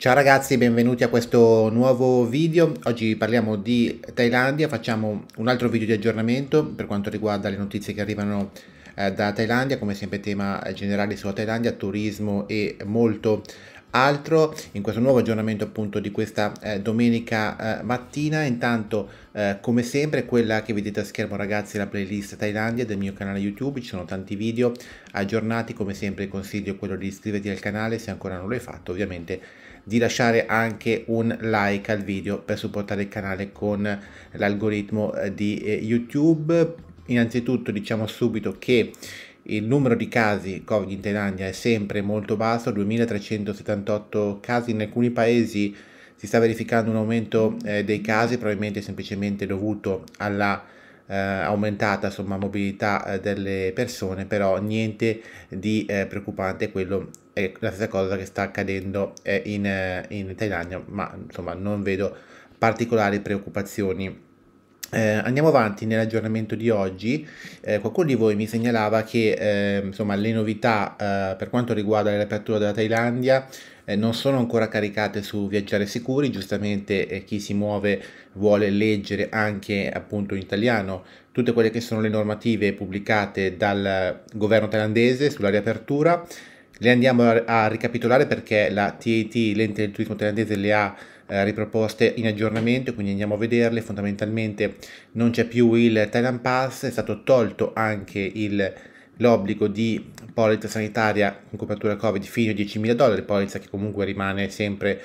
Ciao ragazzi, benvenuti a questo nuovo video. Oggi parliamo di Thailandia, facciamo un altro video di aggiornamento per quanto riguarda le notizie che arrivano eh, da Thailandia, come sempre tema eh, generale sulla Thailandia, turismo e molto altro in questo nuovo aggiornamento appunto di questa eh, domenica eh, mattina intanto eh, come sempre quella che vedete a schermo ragazzi è la playlist Thailandia del mio canale YouTube ci sono tanti video aggiornati come sempre consiglio quello di iscriverti al canale se ancora non lo hai fatto ovviamente di lasciare anche un like al video per supportare il canale con l'algoritmo eh, di eh, YouTube. Innanzitutto diciamo subito che il numero di casi Covid in Thailandia è sempre molto basso, 2378 casi in alcuni paesi si sta verificando un aumento eh, dei casi, probabilmente semplicemente dovuto alla eh, aumentata insomma, mobilità eh, delle persone, però niente di eh, preoccupante quello è la stessa cosa che sta accadendo eh, in, eh, in Thailandia, ma insomma non vedo particolari preoccupazioni. Eh, andiamo avanti nell'aggiornamento di oggi, eh, qualcuno di voi mi segnalava che eh, insomma, le novità eh, per quanto riguarda la riapertura della Thailandia non sono ancora caricate su Viaggiare Sicuri, giustamente chi si muove vuole leggere anche appunto in italiano tutte quelle che sono le normative pubblicate dal governo thailandese sulla riapertura le andiamo a, ricapitolare perché la TAT, l'ente del turismo thailandese, le ha eh, riproposte in aggiornamento, quindi andiamo a vederle. Fondamentalmente non c'è più il Thailand Pass, è stato tolto anche il l'obbligo di polizza sanitaria con copertura Covid fino a 10.000 dollari, polizza che comunque rimane sempre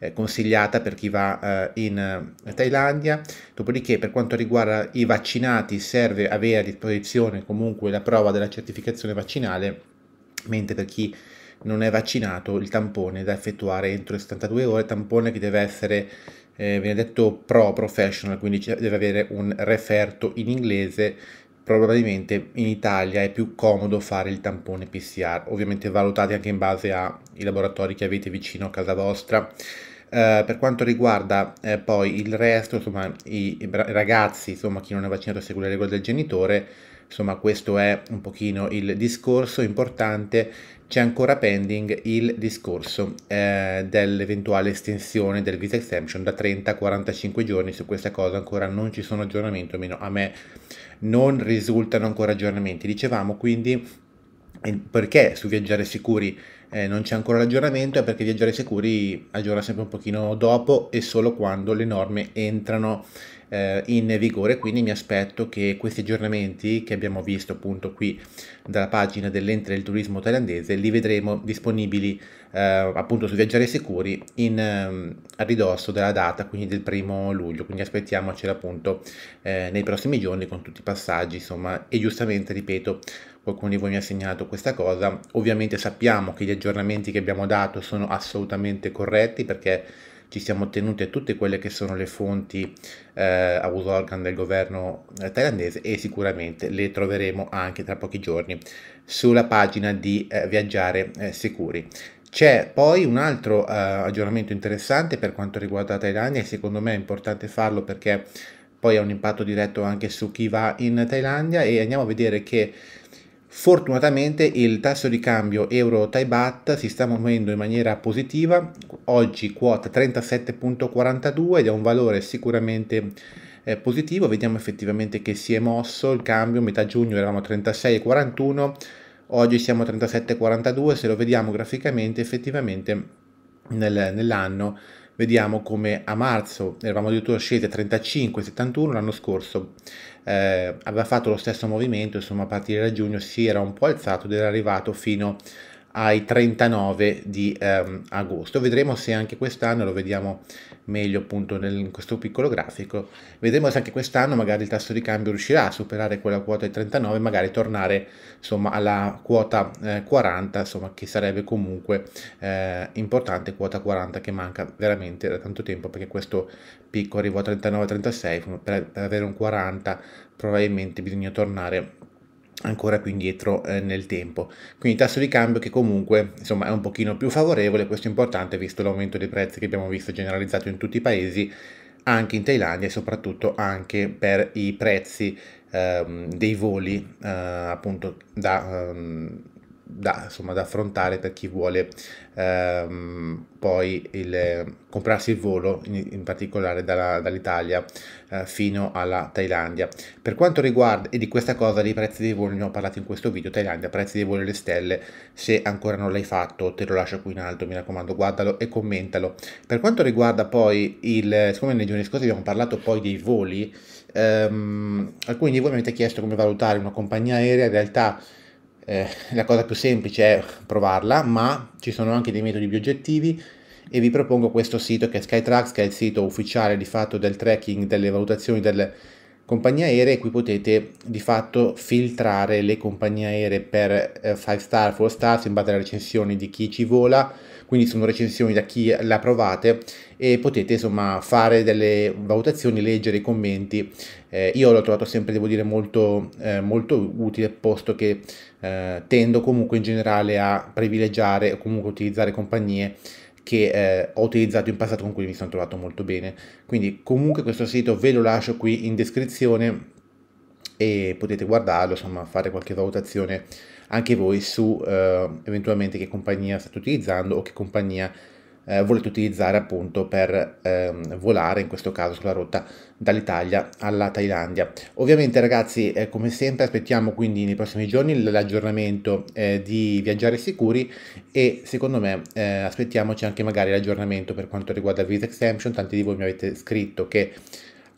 eh, consigliata per chi va eh, in eh, Thailandia. Dopodiché per quanto riguarda i vaccinati serve avere a disposizione comunque la prova della certificazione vaccinale mentre per chi non è vaccinato il tampone da effettuare entro 72 ore, tampone che deve essere, eh, viene detto pro professional, quindi deve avere un referto in inglese, probabilmente in Italia è più comodo fare il tampone PCR, ovviamente valutate anche in base ai laboratori che avete vicino a casa vostra. Eh, per quanto riguarda eh, poi il resto, insomma, i, i ragazzi, insomma, chi non è vaccinato segue le regole del genitore, Insomma, questo è un pochino il discorso importante. C'è ancora pending il discorso eh, dell'eventuale estensione del visa exemption da 30 a 45 giorni. Su questa cosa ancora non ci sono aggiornamenti, almeno a me non risultano ancora aggiornamenti. Dicevamo quindi perché su Viaggiare Sicuri eh, non c'è ancora l'aggiornamento è perché Viaggiare Sicuri aggiorna sempre un pochino dopo e solo quando le norme entrano eh, in vigore, quindi mi aspetto che questi aggiornamenti che abbiamo visto appunto qui dalla pagina dell'ente del turismo thailandese li vedremo disponibili eh, appunto su Viaggiare Sicuri in, a ehm, ridosso della data, quindi del primo luglio, quindi aspettiamocela appunto eh, nei prossimi giorni con tutti i passaggi, insomma, e giustamente ripeto, qualcuno di voi mi ha segnalato questa cosa, ovviamente sappiamo che gli aggiornamenti aggiornamenti che abbiamo dato sono assolutamente corretti perché ci siamo tenute tutte quelle che sono le fonti eh, a uso organ del governo eh, thailandese e sicuramente le troveremo anche tra pochi giorni sulla pagina di eh, Viaggiare eh, Sicuri. C'è poi un altro eh, aggiornamento interessante per quanto riguarda la Thailandia e secondo me è importante farlo perché poi ha un impatto diretto anche su chi va in Thailandia e andiamo a vedere che Fortunatamente il tasso di cambio euro-taibat si sta muovendo in maniera positiva, oggi quota 37.42 ed è un valore sicuramente eh, positivo, vediamo effettivamente che si è mosso il cambio, metà giugno eravamo 36.41, oggi siamo 37.42, se lo vediamo graficamente effettivamente nel, nell'anno vediamo come a marzo eravamo addirittura scesi a 35,71 l'anno scorso eh, aveva fatto lo stesso movimento, insomma a partire da giugno si era un po' alzato ed era arrivato fino a ai 39 di ehm, agosto. Vedremo se anche quest'anno, lo vediamo meglio appunto nel, in questo piccolo grafico, vedremo se anche quest'anno magari il tasso di cambio riuscirà a superare quella quota di 39 magari tornare insomma alla quota eh, 40, insomma che sarebbe comunque eh, importante, quota 40 che manca veramente da tanto tempo perché questo picco arrivò a 39-36, per, per avere un 40 probabilmente bisogna tornare a ancora più indietro eh, nel tempo. Quindi tasso di cambio che comunque insomma, è un pochino più favorevole, questo è importante visto l'aumento dei prezzi che abbiamo visto generalizzato in tutti i paesi, anche in Thailandia e soprattutto anche per i prezzi ehm, dei voli eh, appunto da, ehm, da, insomma, da affrontare per chi vuole ehm, poi il, comprarsi il volo, in, in particolare dalla, dall'Italia eh, fino alla Thailandia. Per quanto riguarda, e di questa cosa dei prezzi dei voli ne ho parlato in questo video, Thailandia, prezzi dei voli alle stelle, se ancora non l'hai fatto te lo lascio qui in alto, mi raccomando guardalo e commentalo. Per quanto riguarda poi il, siccome nei giorni scorsi abbiamo parlato poi dei voli, ehm, alcuni di voi mi avete chiesto come valutare una compagnia aerea, in realtà eh, la cosa più semplice è provarla, ma ci sono anche dei metodi più oggettivi e vi propongo questo sito che è Skytrax, che è il sito ufficiale di fatto del tracking, delle valutazioni del, compagnie aeree qui potete di fatto filtrare le compagnie aeree per 5 eh, star, 4 stars in base alle recensioni di chi ci vola quindi sono recensioni da chi la provate e potete insomma fare delle valutazioni, leggere i commenti eh, io l'ho trovato sempre devo dire molto, eh, molto utile posto che eh, tendo comunque in generale a privilegiare o comunque utilizzare compagnie che eh, ho utilizzato in passato con cui mi sono trovato molto bene. Quindi comunque questo sito ve lo lascio qui in descrizione e potete guardarlo, insomma fare qualche valutazione anche voi su eh, eventualmente che compagnia state utilizzando o che compagnia eh, volete utilizzare appunto per ehm, volare, in questo caso sulla rotta dall'Italia alla Thailandia. Ovviamente ragazzi, eh, come sempre, aspettiamo quindi nei prossimi giorni l'aggiornamento eh, di Viaggiare Sicuri e secondo me eh, aspettiamoci anche magari l'aggiornamento per quanto riguarda Visa Exemption, tanti di voi mi avete scritto che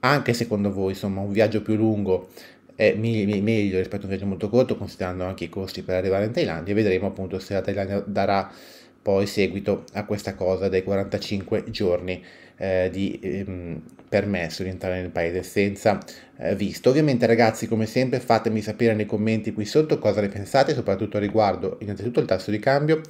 anche secondo voi insomma un viaggio più lungo è meglio rispetto a un viaggio molto corto considerando anche i costi per arrivare in Thailandia vedremo appunto se la Thailandia darà poi seguito a questa cosa dei 45 giorni eh, di ehm, permesso di entrare nel paese senza eh, visto. Ovviamente ragazzi come sempre fatemi sapere nei commenti qui sotto cosa ne pensate, soprattutto riguardo innanzitutto il tasso di cambio,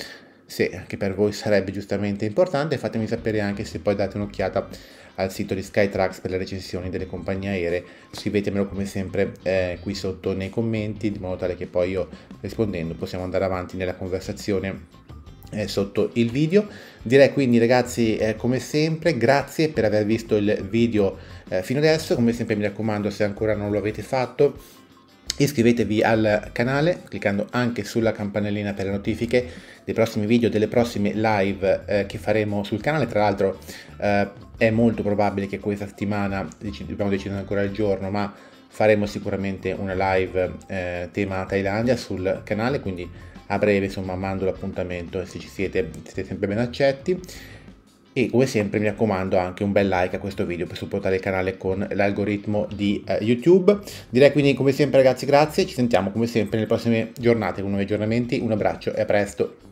se anche per voi sarebbe giustamente importante, fatemi sapere anche se poi date un'occhiata al sito di Skytrax per le recensioni delle compagnie aeree, scrivetemelo come sempre eh, qui sotto nei commenti, di modo tale che poi io rispondendo possiamo andare avanti nella conversazione eh, sotto il video. Direi quindi ragazzi eh, come sempre grazie per aver visto il video eh, fino adesso, come sempre mi raccomando se ancora non lo avete fatto iscrivetevi al canale cliccando anche sulla campanellina per le notifiche dei prossimi video, delle prossime live eh, che faremo sul canale, tra l'altro eh, è molto probabile che questa settimana, dobbiamo decidere ancora il giorno, ma faremo sicuramente una live eh, tema Thailandia sul canale, quindi a breve insomma mando l'appuntamento eh, se ci siete siete sempre ben accetti e come sempre mi raccomando anche un bel like a questo video per supportare il canale con l'algoritmo di eh, YouTube. Direi quindi come sempre ragazzi grazie, ci sentiamo come sempre nelle prossime giornate con nuovi aggiornamenti, un abbraccio e a presto!